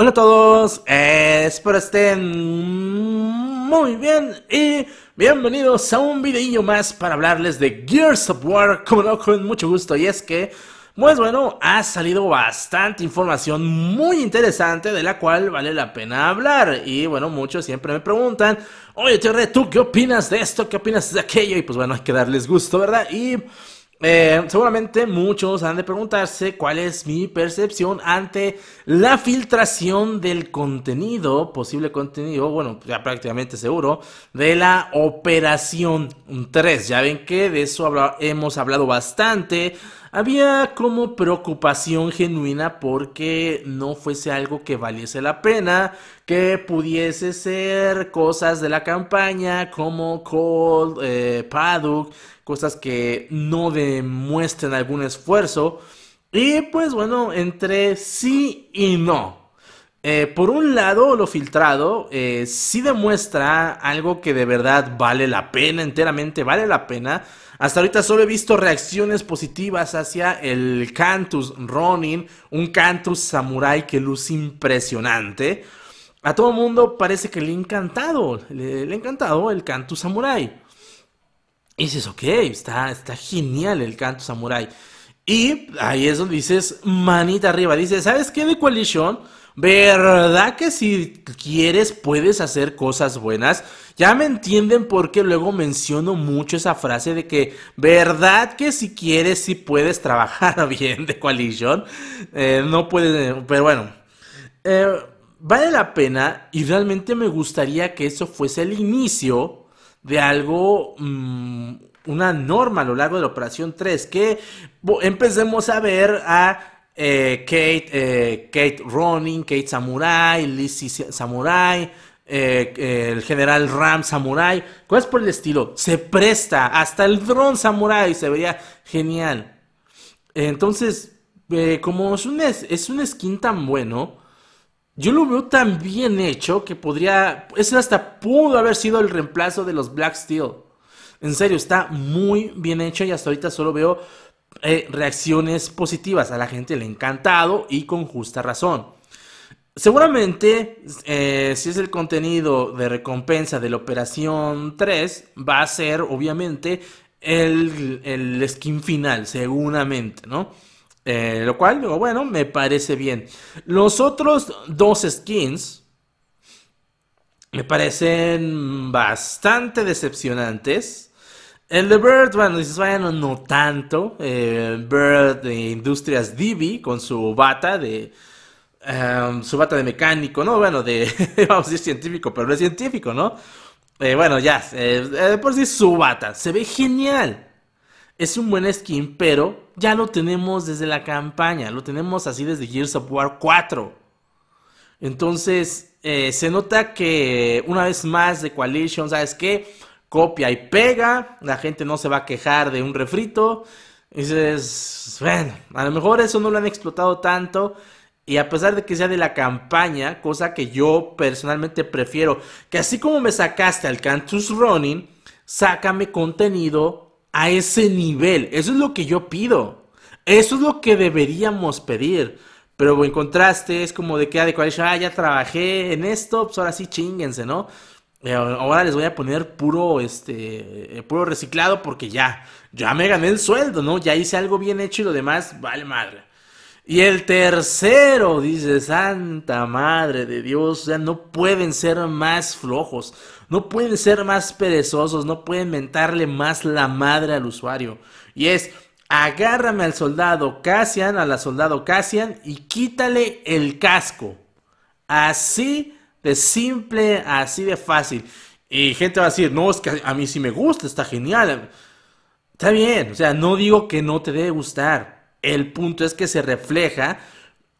Hola a todos, espero estén muy bien y bienvenidos a un videillo más para hablarles de Gears of War, como no, con mucho gusto, y es que, pues bueno, ha salido bastante información muy interesante de la cual vale la pena hablar, y bueno, muchos siempre me preguntan, oye Terre, ¿tú qué opinas de esto? ¿Qué opinas de aquello? Y pues bueno, hay que darles gusto, ¿verdad? Y... Eh, seguramente muchos han de preguntarse cuál es mi percepción ante la filtración del contenido, posible contenido, bueno, ya prácticamente seguro, de la Operación 3. Ya ven que de eso hemos hablado bastante. Había como preocupación genuina porque no fuese algo que valiese la pena, que pudiese ser cosas de la campaña como Cold, eh, Paddock, cosas que no demuestren algún esfuerzo. Y pues bueno, entre sí y no. Eh, por un lado, lo filtrado eh, sí demuestra algo que de verdad vale la pena, enteramente vale la pena. Hasta ahorita solo he visto reacciones positivas hacia el Cantus Ronin, un Cantus Samurai que luce impresionante. A todo mundo parece que le ha encantado, le, le ha encantado el Cantus Samurai. Y dices, ok, está, está genial el canto samurai. Y ahí es donde dices, manita arriba. Dices, ¿sabes qué de Coalition? ¿Verdad que si quieres puedes hacer cosas buenas? Ya me entienden porque luego menciono mucho esa frase de que, ¿verdad que si quieres sí puedes trabajar bien de Coalition? Eh, no puedes, eh, pero bueno. Eh, vale la pena y realmente me gustaría que eso fuese el inicio de algo, mm, una norma a lo largo de la Operación 3, que empecemos a ver a... Eh, Kate, eh, Kate Ronin, Kate Samurai, Lizzie Samurai, eh, el general Ram Samurai, cosas por el estilo. Se presta, hasta el dron Samurai se vería genial. Entonces, como es un, es un skin tan bueno, yo lo veo tan bien hecho que podría. Ese hasta pudo haber sido el reemplazo de los Black Steel. En serio, está muy bien hecho y hasta ahorita solo veo eh, reacciones positivas. A la gente le ha encantado y con justa razón. Seguramente, eh, si es el contenido de recompensa de la Operación 3, va a ser obviamente el, el skin final, seguramente, ¿no? Eh, lo cual, digo, bueno, me parece bien. Los otros dos skins me parecen bastante decepcionantes. El de Bird, bueno, dices, bueno, no tanto. Eh, Bird de Industrias Divi con su bata de. Em, su bata de mecánico, ¿no? Bueno, de. vamos a decir científico, pero no es científico, ¿no? Eh, bueno, ya. por si su bata. Se ve genial. Es un buen skin, pero ya lo tenemos desde la campaña, lo tenemos así desde Gears of War 4. Entonces, eh, se nota que una vez más de Coalition, ¿sabes qué? Copia y pega, la gente no se va a quejar de un refrito. Y dices, bueno, a lo mejor eso no lo han explotado tanto. Y a pesar de que sea de la campaña, cosa que yo personalmente prefiero, que así como me sacaste al Cantus Running, sácame contenido a ese nivel. Eso es lo que yo pido. Eso es lo que deberíamos pedir. Pero en contraste, es como de que ah, de ah, ya trabajé en esto, pues ahora sí chinguense, ¿no? Eh, ahora les voy a poner puro, este, eh, puro reciclado porque ya, ya me gané el sueldo, ¿no? Ya hice algo bien hecho y lo demás vale madre. Y el tercero dice, Santa Madre de Dios, o sea, no pueden ser más flojos, no pueden ser más perezosos, no pueden mentarle más la madre al usuario. Y es, agárrame al soldado Cassian, a la soldado Cassian, y quítale el casco. Así de simple, así de fácil. Y gente va a decir, no, es que a mí sí me gusta, está genial. Está bien, o sea, no digo que no te debe gustar el punto es que se refleja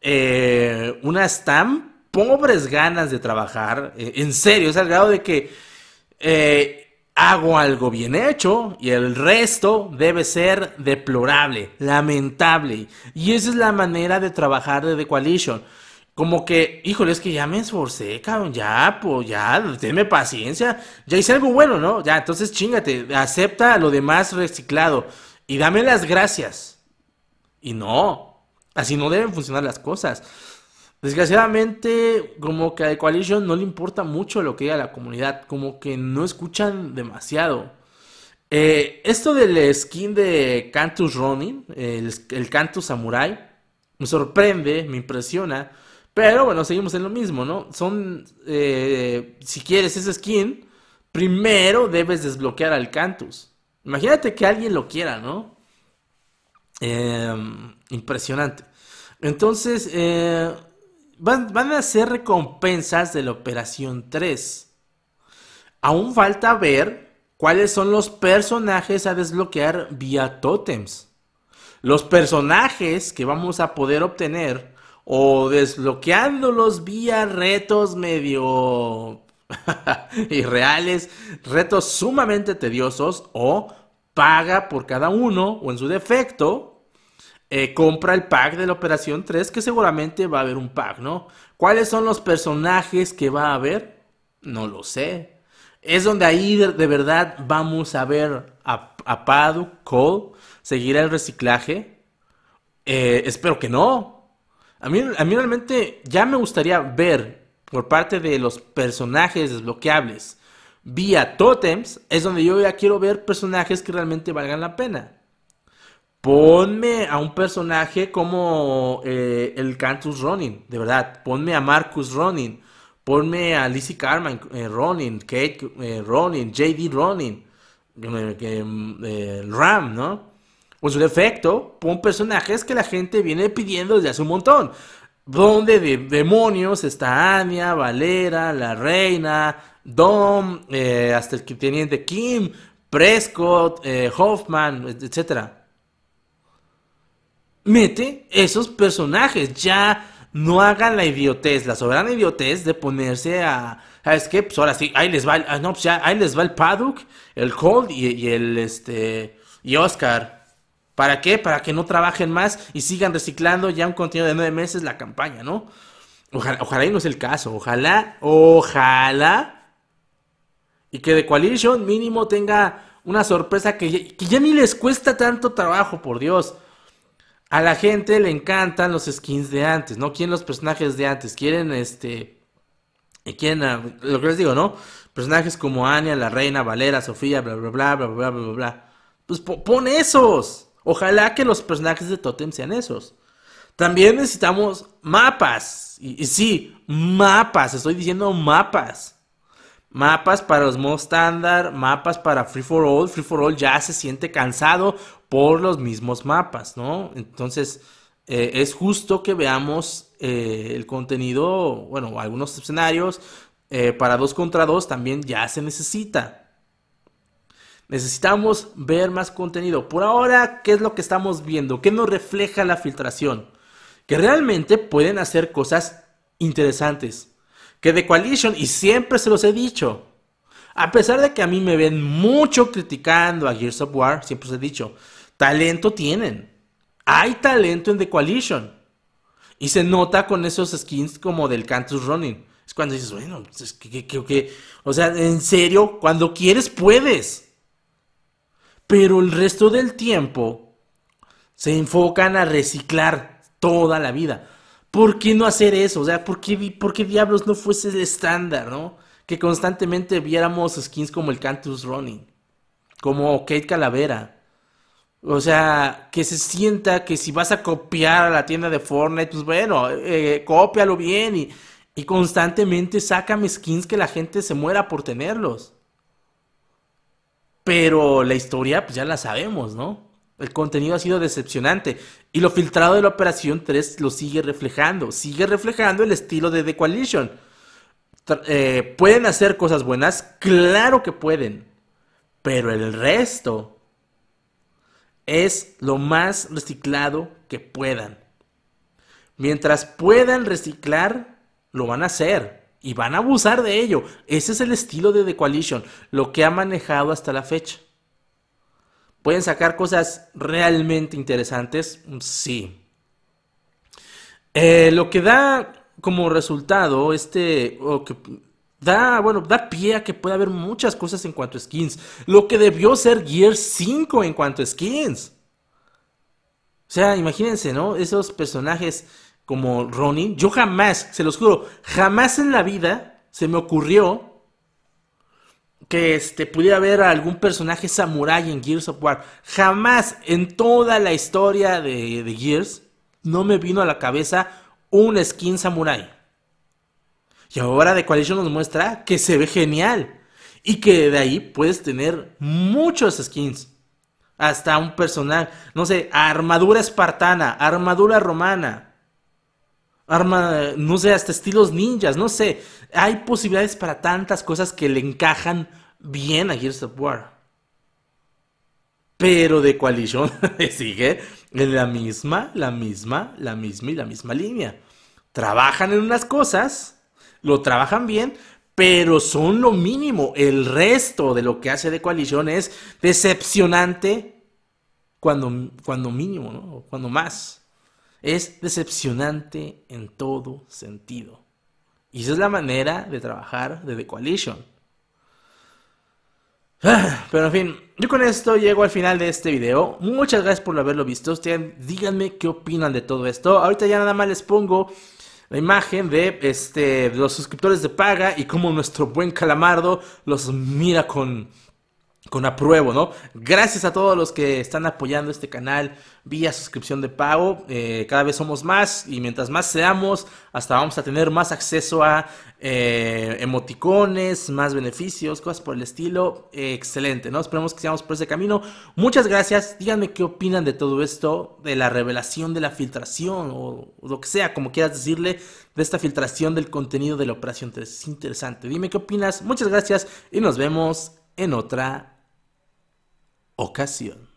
eh, unas tan pobres ganas de trabajar. Eh, en serio, es al grado de que eh, hago algo bien hecho y el resto debe ser deplorable, lamentable. Y esa es la manera de trabajar de The Coalition. Como que, híjole, es que ya me esforcé, cabrón, ya, pues ya, tenme paciencia, ya hice algo bueno, ¿no? Ya, entonces chingate, acepta lo demás reciclado y dame las gracias. Y no, así no deben funcionar las cosas. Desgraciadamente, como que a Coalition no le importa mucho lo que diga la comunidad, como que no escuchan demasiado. Eh, esto del skin de Cantus Ronin, el, Cantus Samurai, me sorprende, me impresiona. Pero bueno, seguimos en lo mismo, ¿no? Son, eh, si quieres ese skin, primero debes desbloquear al Cantus. Imagínate que alguien lo quiera, ¿no? Em, impresionante. Entonces, eh, van, van, a ser recompensas de la operación 3. Aún falta ver cuáles son los personajes a desbloquear vía tótems. Los personajes que vamos a poder obtener o desbloqueándolos vía retos medio irreales, retos sumamente tediosos o paga por cada uno o en su defecto, eh, compra el pack de la operación 3, que seguramente va a haber un pack, ¿no? ¿Cuáles son los personajes que va a haber? No lo sé. Es donde ahí de, verdad vamos a ver a, Padu, Cole, seguirá el reciclaje. Eh, espero que no. A mí, a mí realmente ya me gustaría ver por parte de los personajes desbloqueables vía totems es donde yo ya quiero ver personajes que realmente valgan la pena. Ponme a un personaje como eh, el Cantus Ronin, de verdad. Ponme a Marcus Ronin. Ponme a Lizzie Carman eh, Ronin, Kate eh, Ronin, JD Ronin, mm, Ram, ¿no? O su defecto, pon personajes que la gente viene pidiendo desde hace un montón. ¿Dónde de demonios está Anya, Valera, la reina, Dom, eh, hasta el teniente Kim, Prescott, eh, Hoffman, etc. Mete esos personajes, ya no hagan la idiotez, la soberana idiotez de ponerse a, ¿sabes qué? Pues ahora sí, ahí les va el, ah, no, pues ahí les va el Paddock, el Cold y, el, este, y Oscar. ¿Para qué? Para que no trabajen más y sigan reciclando ya un contenido de nueve meses la campaña, ¿no? Ojalá, ojalá no es el caso, ojalá, ojalá y que de Coalition mínimo tenga una sorpresa que ya, ni les cuesta tanto trabajo, por Dios. A la gente le encantan los skins de antes, ¿no? Quieren los personajes de antes, quieren este... Eh, quieren, ah, lo que les digo, ¿no? Personajes como Anya, la reina, Valera, Sofía, bla, bla, bla, bla, bla, bla, bla. Pues pon esos. Ojalá que los personajes de Totem sean esos. También necesitamos mapas. y sí, mapas. Estoy diciendo mapas mapas para los modos estándar, mapas para Free for All. Free for All ya se siente cansado por los mismos mapas, ¿no? Entonces, eh, es justo que veamos eh, el contenido, bueno, algunos escenarios eh, para 2 contra 2 también ya se necesita. Necesitamos ver más contenido. Por ahora, ¿qué es lo que estamos viendo? ¿Qué nos refleja la filtración? Que realmente pueden hacer cosas interesantes que The Coalition, y siempre se los he dicho, a pesar de que a mí me ven mucho criticando a Gears of War, siempre os he dicho, talento tienen. Hay talento en The Coalition. Y se nota con esos skins como del Cantus Running. Es cuando dices, bueno, o sea, en serio, cuando quieres puedes. Pero el resto del tiempo se enfocan a reciclar toda la vida. ¿por qué no hacer eso? O sea, ¿por qué, diablos no fuese el estándar, no? Que constantemente viéramos skins como el Cantus Running, como Kate Calavera. O sea, que se sienta que si vas a copiar a la tienda de Fortnite, pues bueno, eh, cópialo bien y, y constantemente sácame skins que la gente se muera por tenerlos. Pero la historia, pues ya la sabemos, ¿no? El contenido ha sido decepcionante y lo filtrado de la Operación 3 lo sigue reflejando, sigue reflejando el estilo de The Coalition. Eh, ¿Pueden hacer cosas buenas? Claro que pueden, pero el resto es lo más reciclado que puedan. Mientras puedan reciclar, lo van a hacer y van a abusar de ello. Ese es el estilo de The Coalition, lo que ha manejado hasta la fecha. ¿Pueden sacar cosas realmente interesantes? Mm, sí. Eh, lo que da como resultado este, que da, bueno, da pie a que pueda haber muchas cosas en cuanto a skins. Lo que debió ser Gear 5 en cuanto a skins. O sea, imagínense, ¿no? Esos personajes como Ronin. Yo jamás, se los juro, jamás en la vida se me ocurrió que este, pudiera haber algún personaje samurái en Gears of War. Jamás en toda la historia de, de Gears no me vino a la cabeza un skin samurái. Y ahora de Coalition nos muestra que se ve genial. Y que de ahí puedes tener muchos skins. Hasta un personal, no sé, armadura espartana, armadura romana, arma, no sé, hasta estilos ninjas, no sé. Hay posibilidades para tantas cosas que le encajan bien a Gears of War. Pero de coalición sigue en la misma, la misma, la misma y la misma línea. Trabajan en unas cosas, lo trabajan bien, pero son lo mínimo. El resto de lo que hace de coalición es decepcionante cuando, cuando mínimo, Cuando más. Es decepcionante en todo sentido. Y esa es la manera de trabajar de The Coalition. Pero en fin, yo con esto llego al final de este video. Muchas gracias por haberlo visto. díganme qué opinan de todo esto. Ahorita ya nada más les pongo la imagen de, este, de los suscriptores de paga y cómo nuestro buen calamardo los mira con con apruebo, ¿no? Gracias a todos los que están apoyando este canal vía suscripción de pago. Eh, cada vez somos más y mientras más seamos, hasta vamos a tener más acceso a eh, emoticones, más beneficios, cosas por el estilo. excelente, ¿no? Esperemos que sigamos por ese camino. Muchas gracias. Díganme qué opinan de todo esto, de la revelación, de la filtración o, lo que sea, como quieras decirle, de esta filtración del contenido de la operación. Es interesante. Dime qué opinas. Muchas gracias y nos vemos en otra ocasión.